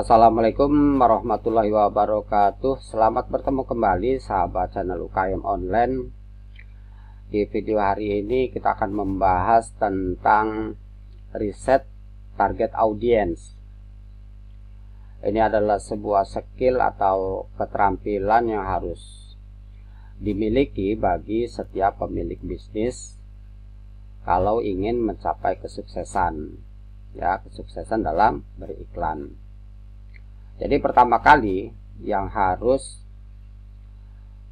Assalamualaikum warahmatullahi wabarakatuh Selamat bertemu kembali sahabat channel UKM Online Di video hari ini kita akan membahas tentang riset target audience Ini adalah sebuah skill atau keterampilan yang harus dimiliki bagi setiap pemilik bisnis kalau ingin mencapai kesuksesan ya kesuksesan dalam beriklan jadi pertama kali yang harus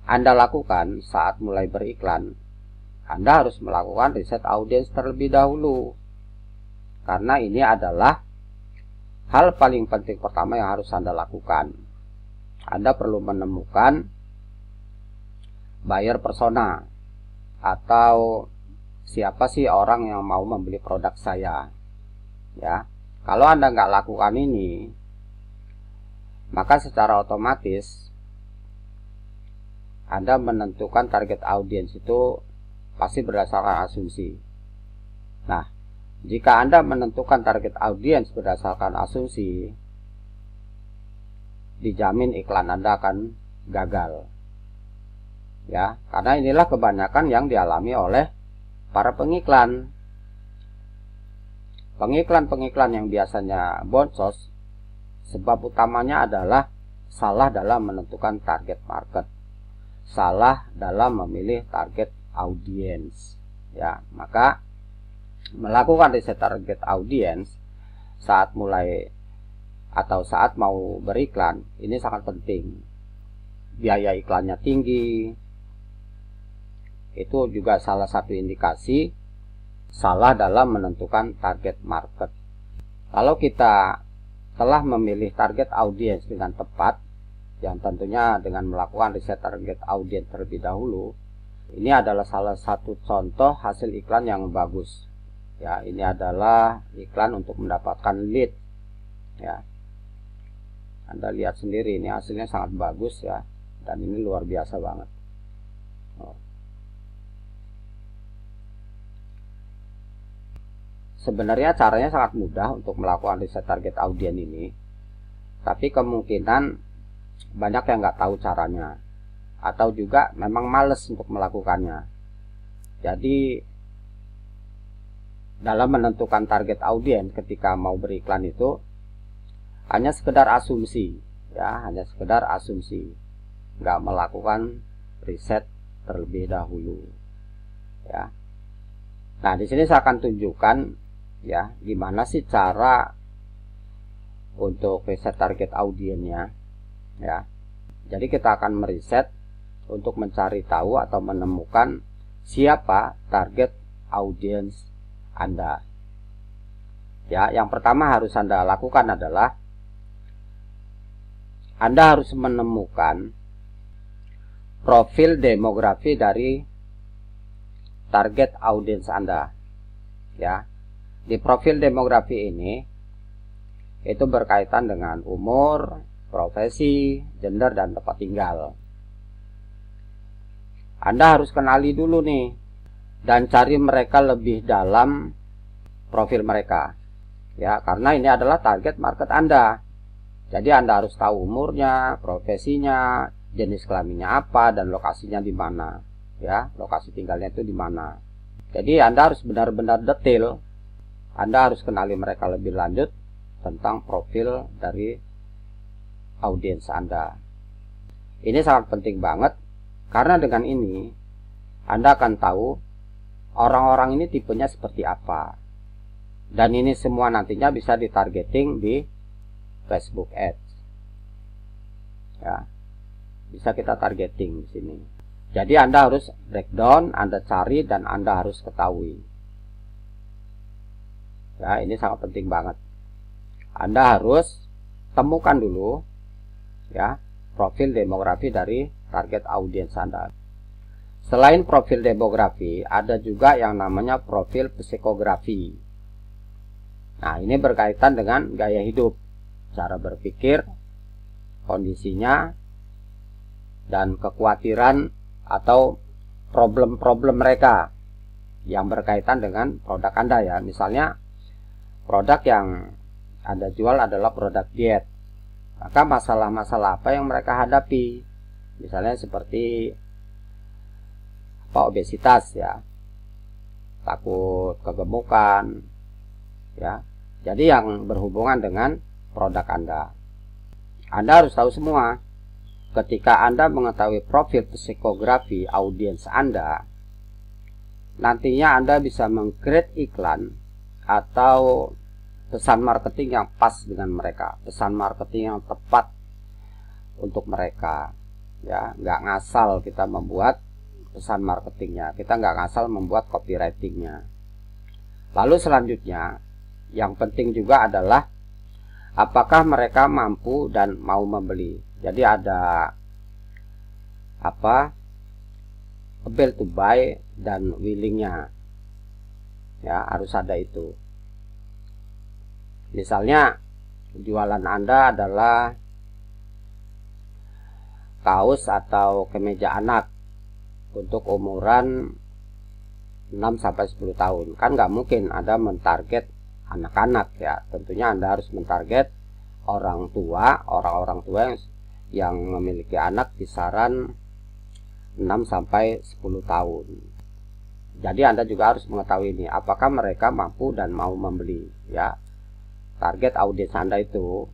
Anda lakukan saat mulai beriklan, Anda harus melakukan riset audiens terlebih dahulu. Karena ini adalah hal paling penting pertama yang harus Anda lakukan. Anda perlu menemukan buyer persona atau siapa sih orang yang mau membeli produk saya. Ya, kalau Anda nggak lakukan ini, maka secara otomatis Anda menentukan target audiens itu pasti berdasarkan asumsi. Nah, jika Anda menentukan target audiens berdasarkan asumsi, dijamin iklan Anda akan gagal. Ya, karena inilah kebanyakan yang dialami oleh para pengiklan. Pengiklan-pengiklan yang biasanya boncos Sebab utamanya adalah salah dalam menentukan target market, salah dalam memilih target audience, Ya, maka melakukan riset target audience saat mulai atau saat mau beriklan ini sangat penting. Biaya iklannya tinggi. Itu juga salah satu indikasi salah dalam menentukan target market. Kalau kita telah memilih target audiens dengan tepat yang tentunya dengan melakukan riset target audiens terlebih dahulu ini adalah salah satu contoh hasil iklan yang bagus ya ini adalah iklan untuk mendapatkan lead ya Anda lihat sendiri ini hasilnya sangat bagus ya dan ini luar biasa banget oh. Sebenarnya caranya sangat mudah untuk melakukan riset target audien ini, tapi kemungkinan banyak yang nggak tahu caranya, atau juga memang males untuk melakukannya. Jadi dalam menentukan target audien ketika mau beriklan itu hanya sekedar asumsi, ya hanya sekedar asumsi, nggak melakukan riset terlebih dahulu, ya. Nah, di sini saya akan tunjukkan ya gimana sih cara untuk riset target audiennya ya jadi kita akan meriset untuk mencari tahu atau menemukan siapa target audiens Anda ya yang pertama harus Anda lakukan adalah Anda harus menemukan profil demografi dari target audiens Anda ya di profil demografi ini itu berkaitan dengan umur, profesi, gender, dan tempat tinggal. Anda harus kenali dulu nih dan cari mereka lebih dalam profil mereka. Ya, karena ini adalah target market Anda. Jadi Anda harus tahu umurnya, profesinya, jenis kelaminnya apa dan lokasinya di mana. Ya, lokasi tinggalnya itu di mana. Jadi Anda harus benar-benar detail anda harus kenali mereka lebih lanjut tentang profil dari audiens Anda. Ini sangat penting banget karena dengan ini Anda akan tahu orang-orang ini tipenya seperti apa. Dan ini semua nantinya bisa ditargeting di Facebook Ads. Ya. Bisa kita targeting di sini. Jadi Anda harus breakdown, Anda cari dan Anda harus ketahui. Ya, ini sangat penting banget. Anda harus temukan dulu ya profil demografi dari target audiens Anda. Selain profil demografi, ada juga yang namanya profil psikografi. Nah, ini berkaitan dengan gaya hidup, cara berpikir, kondisinya, dan kekhawatiran atau problem-problem mereka yang berkaitan dengan produk Anda ya. Misalnya produk yang Anda jual adalah produk diet. Maka masalah-masalah apa yang mereka hadapi? Misalnya seperti apa obesitas ya. Takut kegemukan ya. Jadi yang berhubungan dengan produk Anda. Anda harus tahu semua. Ketika Anda mengetahui profil psikografi audiens Anda, nantinya Anda bisa mengcreate iklan atau pesan marketing yang pas dengan mereka, pesan marketing yang tepat untuk mereka. Ya, nggak ngasal kita membuat pesan marketingnya, kita nggak ngasal membuat copywritingnya. Lalu selanjutnya, yang penting juga adalah apakah mereka mampu dan mau membeli. Jadi ada apa? Able to buy dan willingnya ya harus ada itu misalnya jualan anda adalah kaos atau kemeja anak untuk umuran 6 sampai 10 tahun kan nggak mungkin ada mentarget anak-anak ya tentunya anda harus mentarget orang tua orang-orang tua yang, yang memiliki anak kisaran 6 sampai 10 tahun jadi Anda juga harus mengetahui ini apakah mereka mampu dan mau membeli ya. Target audiens Anda itu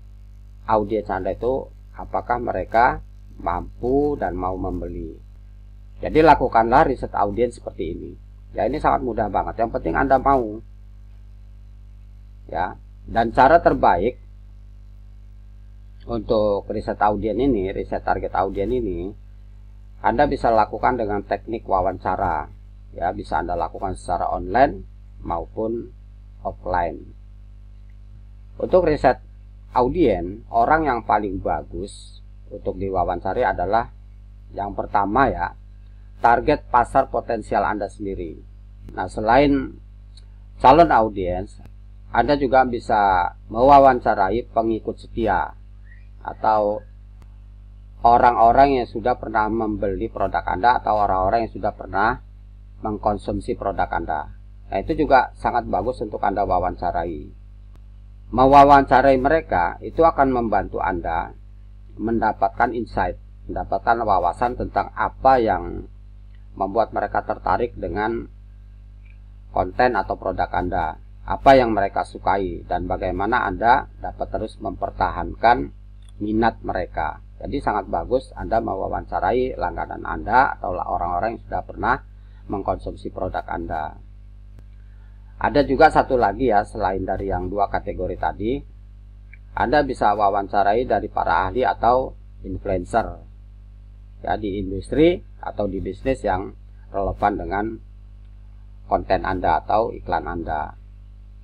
audiens Anda itu apakah mereka mampu dan mau membeli. Jadi lakukanlah riset audiens seperti ini. Ya ini sangat mudah banget. Yang penting Anda mau. Ya. Dan cara terbaik untuk riset audiens ini, riset target audiens ini, Anda bisa lakukan dengan teknik wawancara ya bisa Anda lakukan secara online maupun offline. Untuk riset audien, orang yang paling bagus untuk diwawancari adalah yang pertama ya, target pasar potensial Anda sendiri. Nah, selain calon audiens, Anda juga bisa mewawancarai pengikut setia atau orang-orang yang sudah pernah membeli produk Anda atau orang-orang yang sudah pernah mengkonsumsi produk Anda. Nah, itu juga sangat bagus untuk Anda wawancarai. Mewawancarai mereka itu akan membantu Anda mendapatkan insight, mendapatkan wawasan tentang apa yang membuat mereka tertarik dengan konten atau produk Anda, apa yang mereka sukai dan bagaimana Anda dapat terus mempertahankan minat mereka. Jadi sangat bagus Anda mewawancarai langganan Anda atau orang-orang yang sudah pernah mengkonsumsi produk Anda. Ada juga satu lagi ya selain dari yang dua kategori tadi, Anda bisa wawancarai dari para ahli atau influencer ya di industri atau di bisnis yang relevan dengan konten Anda atau iklan Anda.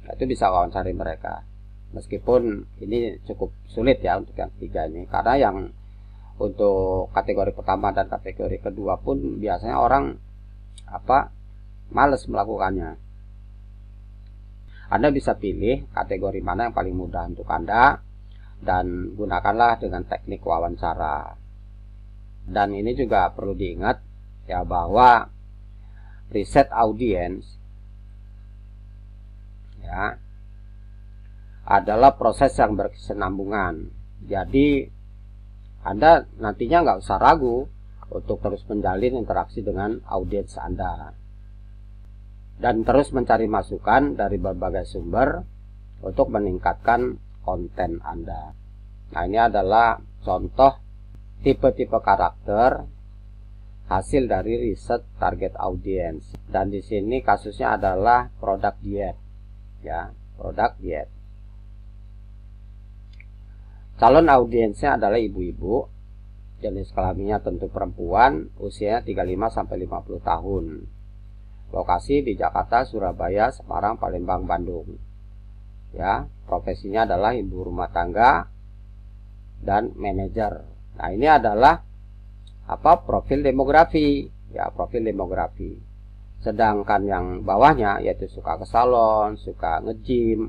Nah, itu bisa wawancari mereka. Meskipun ini cukup sulit ya untuk yang ketiga ini karena yang untuk kategori pertama dan kategori kedua pun biasanya orang apa males melakukannya. Anda bisa pilih kategori mana yang paling mudah untuk Anda dan gunakanlah dengan teknik wawancara. Dan ini juga perlu diingat ya bahwa riset audiens ya adalah proses yang berkesenambungan Jadi Anda nantinya nggak usah ragu untuk terus menjalin interaksi dengan audiens Anda dan terus mencari masukan dari berbagai sumber untuk meningkatkan konten Anda. Nah, ini adalah contoh tipe-tipe karakter hasil dari riset target audiens Dan di sini kasusnya adalah produk diet. Ya, produk diet. Calon audiensnya adalah ibu-ibu jenis kelaminnya tentu perempuan, usianya 35 sampai 50 tahun. Lokasi di Jakarta, Surabaya, Semarang, Palembang, Bandung. Ya, profesinya adalah ibu rumah tangga dan manajer. Nah, ini adalah apa? profil demografi. Ya, profil demografi. Sedangkan yang bawahnya yaitu suka ke salon, suka nge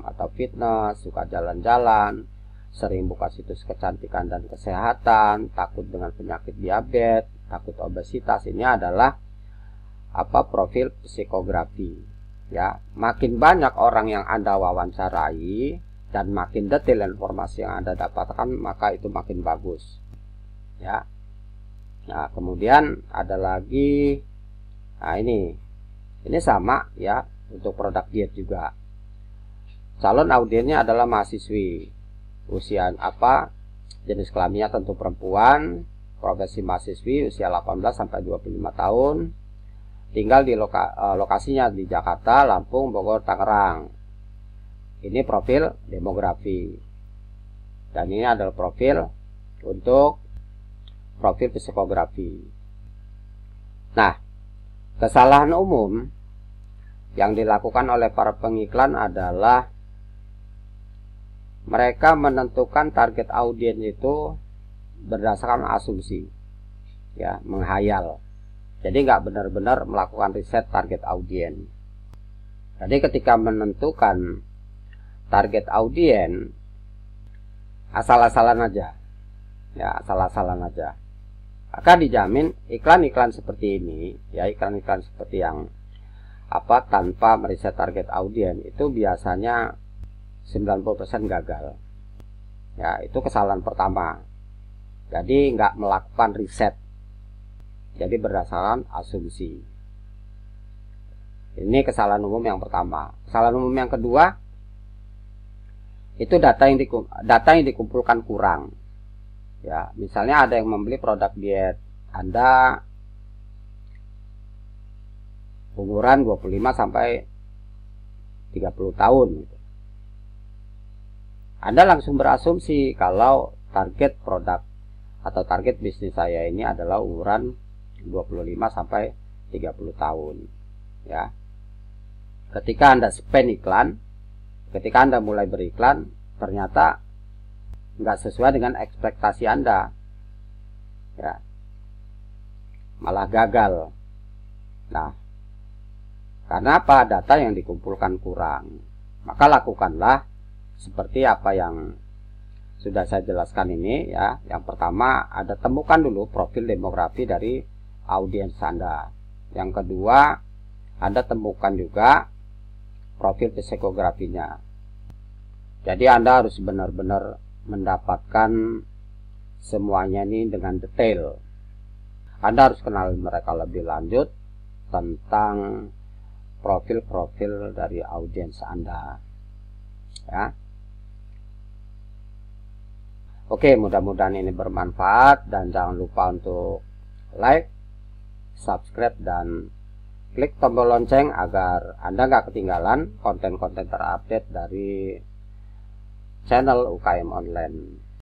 atau fitness, suka jalan-jalan, sering buka situs kecantikan dan kesehatan, takut dengan penyakit diabetes, takut obesitas ini adalah apa profil psikografi. Ya, makin banyak orang yang Anda wawancarai dan makin detail informasi yang Anda dapatkan, maka itu makin bagus. Ya. Nah, kemudian ada lagi nah ini. Ini sama ya untuk produk diet juga. Calon audiennya adalah mahasiswi usia apa, jenis kelaminnya tentu perempuan, profesi mahasiswi usia 18 sampai 25 tahun, tinggal di loka, eh, lokasinya di Jakarta, Lampung, Bogor, Tangerang. Ini profil demografi. Dan ini adalah profil untuk profil psikografi. Nah, kesalahan umum yang dilakukan oleh para pengiklan adalah mereka menentukan target audiens itu berdasarkan asumsi ya menghayal jadi nggak benar-benar melakukan riset target audiens jadi ketika menentukan target audiens asal-asalan aja ya asal-asalan aja Akan dijamin iklan-iklan seperti ini ya iklan-iklan seperti yang apa tanpa meriset target audiens itu biasanya 90% gagal. Ya, itu kesalahan pertama. Jadi nggak melakukan riset. Jadi berdasarkan asumsi. Ini kesalahan umum yang pertama. Kesalahan umum yang kedua itu data yang data yang dikumpulkan kurang. Ya, misalnya ada yang membeli produk diet Anda umuran 25 sampai 30 tahun gitu. Anda langsung berasumsi kalau target produk atau target bisnis saya ini adalah ukuran 25 sampai 30 tahun ya. Ketika Anda spend iklan, ketika Anda mulai beriklan, ternyata nggak sesuai dengan ekspektasi Anda. Ya. Malah gagal. Nah, karena apa? Data yang dikumpulkan kurang. Maka lakukanlah seperti apa yang sudah saya jelaskan ini ya. Yang pertama ada temukan dulu profil demografi dari audiens Anda. Yang kedua Anda temukan juga profil psikografinya. Jadi Anda harus benar-benar mendapatkan semuanya ini dengan detail. Anda harus kenal mereka lebih lanjut tentang profil-profil dari audiens Anda. Ya. Oke, mudah-mudahan ini bermanfaat dan jangan lupa untuk like, subscribe, dan klik tombol lonceng agar Anda nggak ketinggalan konten-konten terupdate dari channel UKM Online.